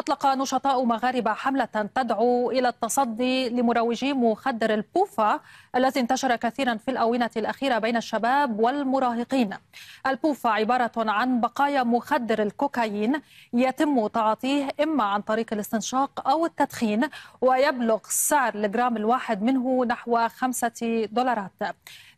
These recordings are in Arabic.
أطلق نشطاء مغاربة حملة تدعو إلى التصدي لمروجي مخدر البوفا الذي انتشر كثيرا في الآونة الأخيرة بين الشباب والمراهقين. البوفا عبارة عن بقايا مخدر الكوكايين يتم تعاطيه إما عن طريق الاستنشاق أو التدخين ويبلغ سعر الجرام الواحد منه نحو خمسة دولارات.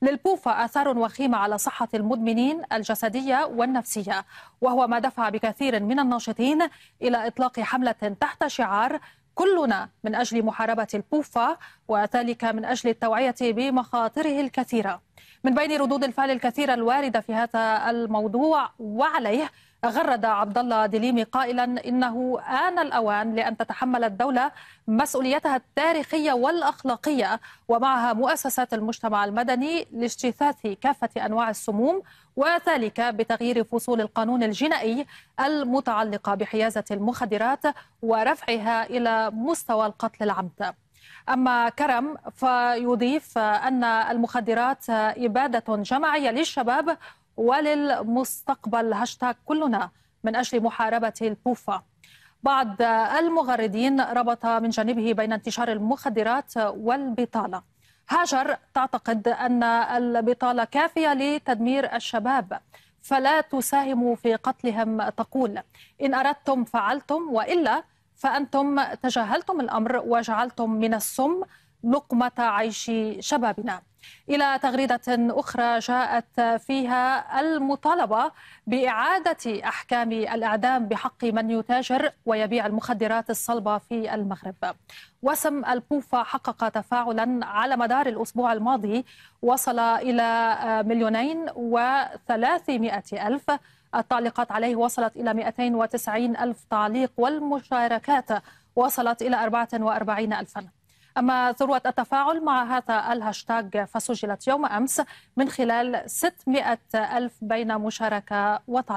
للبوفا آثار وخيمة على صحة المدمنين الجسدية والنفسية وهو ما دفع بكثير من الناشطين إلى إطلاق حملة تحت شعار كلنا من أجل محاربة البوفا وذلك من أجل التوعية بمخاطره الكثيرة من بين ردود الفعل الكثيرة الواردة في هذا الموضوع وعليه غرد عبد الله دليمي قائلا انه ان الاوان لان تتحمل الدوله مسؤوليتها التاريخيه والاخلاقيه ومعها مؤسسات المجتمع المدني لاجتثاث كافه انواع السموم وذلك بتغيير فصول القانون الجنائي المتعلقه بحيازه المخدرات ورفعها الى مستوى القتل العمد. أما كرم فيضيف أن المخدرات إبادة جماعية للشباب وللمستقبل هاشتاغ كلنا من أجل محاربة البوفة بعض المغردين ربط من جانبه بين انتشار المخدرات والبطالة هاجر تعتقد أن البطالة كافية لتدمير الشباب فلا تساهموا في قتلهم تقول إن أردتم فعلتم وإلا فأنتم تجاهلتم الأمر وجعلتم من السم لقمة عيش شبابنا إلى تغريدة أخرى جاءت فيها المطالبة بإعادة أحكام الإعدام بحق من يتاجر ويبيع المخدرات الصلبة في المغرب وسم البوفا حقق تفاعلا على مدار الأسبوع الماضي وصل إلى مليونين وثلاثمائة ألف التعليقات عليه وصلت إلى 290 ألف تعليق والمشاركات وصلت إلى 44 ألفاً أما ذروة التفاعل مع هذا الهاشتاج فسجلت يوم أمس من خلال 600 ألف بين مشاركة وتعليق